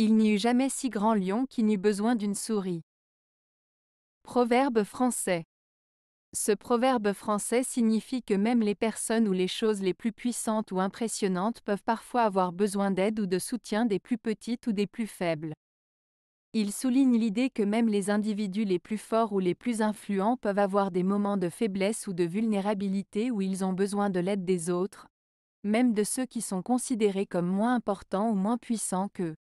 Il n'y eut jamais si grand lion qui n'eut besoin d'une souris. Proverbe français. Ce proverbe français signifie que même les personnes ou les choses les plus puissantes ou impressionnantes peuvent parfois avoir besoin d'aide ou de soutien des plus petites ou des plus faibles. Il souligne l'idée que même les individus les plus forts ou les plus influents peuvent avoir des moments de faiblesse ou de vulnérabilité où ils ont besoin de l'aide des autres, même de ceux qui sont considérés comme moins importants ou moins puissants qu'eux.